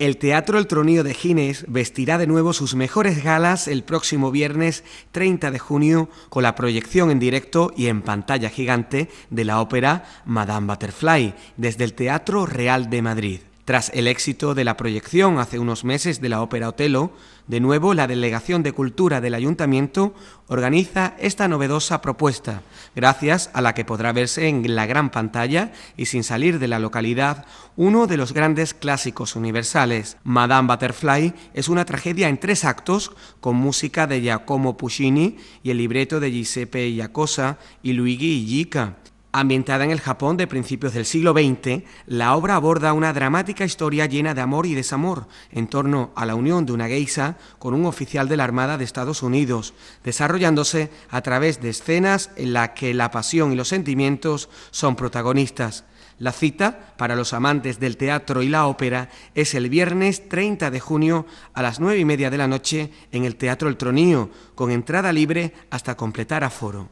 El Teatro El Tronío de Gines vestirá de nuevo sus mejores galas el próximo viernes 30 de junio con la proyección en directo y en pantalla gigante de la ópera Madame Butterfly desde el Teatro Real de Madrid. Tras el éxito de la proyección hace unos meses de la ópera Otelo, de nuevo la Delegación de Cultura del Ayuntamiento organiza esta novedosa propuesta, gracias a la que podrá verse en la gran pantalla y sin salir de la localidad uno de los grandes clásicos universales. Madame Butterfly es una tragedia en tres actos con música de Giacomo Puccini y el libreto de Giuseppe Iacosa y Luigi Illica Ambientada en el Japón de principios del siglo XX, la obra aborda una dramática historia llena de amor y desamor en torno a la unión de una geisa con un oficial de la Armada de Estados Unidos, desarrollándose a través de escenas en las que la pasión y los sentimientos son protagonistas. La cita para los amantes del teatro y la ópera es el viernes 30 de junio a las 9 y media de la noche en el Teatro El Tronío, con entrada libre hasta completar aforo.